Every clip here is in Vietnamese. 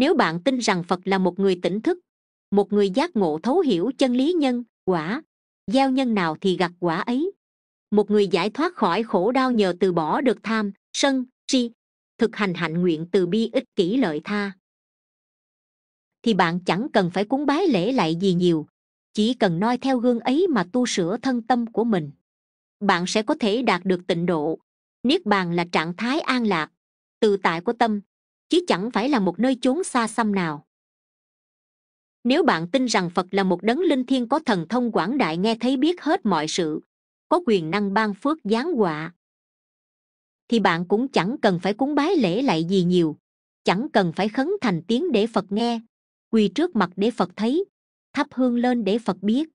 nếu bạn tin rằng phật là một người tỉnh thức một người giác ngộ thấu hiểu chân lý nhân quả gieo nhân nào thì gặt quả ấy một người giải thoát khỏi khổ đau nhờ từ bỏ được tham sân si thực hành hạnh nguyện từ bi ích kỷ lợi tha thì bạn chẳng cần phải cúng bái lễ lại gì nhiều chỉ cần noi theo gương ấy mà tu sửa thân tâm của mình bạn sẽ có thể đạt được tịnh độ niết bàn là trạng thái an lạc tự tại của tâm chứ chẳng phải là một nơi chốn xa xăm nào nếu bạn tin rằng phật là một đấng linh thiêng có thần thông quảng đại nghe thấy biết hết mọi sự có quyền năng ban phước giáng họa thì bạn cũng chẳng cần phải cúng bái lễ lại gì nhiều chẳng cần phải khấn thành tiếng để phật nghe quỳ trước mặt để phật thấy thắp hương lên để phật biết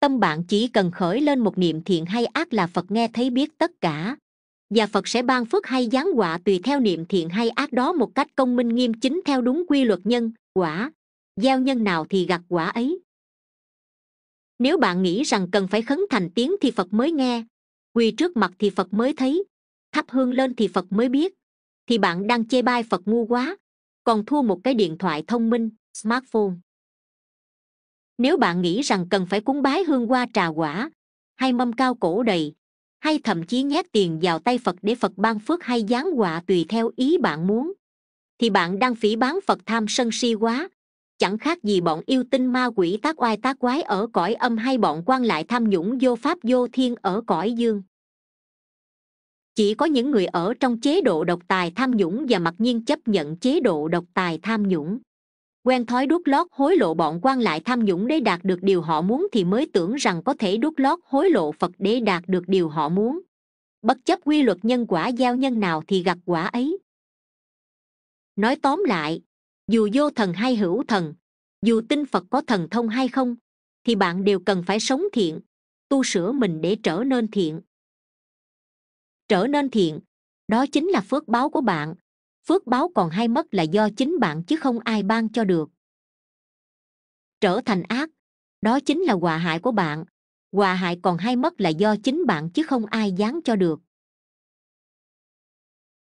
tâm bạn chỉ cần khởi lên một niệm thiện hay ác là phật nghe thấy biết tất cả và phật sẽ ban phước hay giáng họa tùy theo niệm thiện hay ác đó một cách công minh nghiêm chính theo đúng quy luật nhân quả gieo nhân nào thì gặt quả ấy nếu bạn nghĩ rằng cần phải khấn thành tiếng thì phật mới nghe quỳ trước mặt thì phật mới thấy thắp hương lên thì phật mới biết thì bạn đang chê bai phật ngu quá còn thua một cái điện thoại thông minh smartphone nếu bạn nghĩ rằng cần phải cúng bái hương hoa trà quả hay mâm cao cổ đầy hay thậm chí nhét tiền vào tay phật để phật ban phước hay giáng họa tùy theo ý bạn muốn thì bạn đang phỉ bán phật tham sân si quá chẳng khác gì bọn yêu tinh ma quỷ tác oai tác quái ở cõi âm hay bọn quan lại tham nhũng vô pháp vô thiên ở cõi dương chỉ có những người ở trong chế độ độc tài tham nhũng và mặc nhiên chấp nhận chế độ độc tài tham nhũng quen thói đút lót hối lộ bọn quan lại tham nhũng để đạt được điều họ muốn thì mới tưởng rằng có thể đút lót hối lộ phật để đạt được điều họ muốn bất chấp quy luật nhân quả giao nhân nào thì gặt quả ấy nói tóm lại dù vô thần hay hữu thần dù tin phật có thần thông hay không thì bạn đều cần phải sống thiện tu sửa mình để trở nên thiện trở nên thiện đó chính là phước báo của bạn phước báo còn hay mất là do chính bạn chứ không ai ban cho được trở thành ác đó chính là hòa hại của bạn hòa hại còn hay mất là do chính bạn chứ không ai dán cho được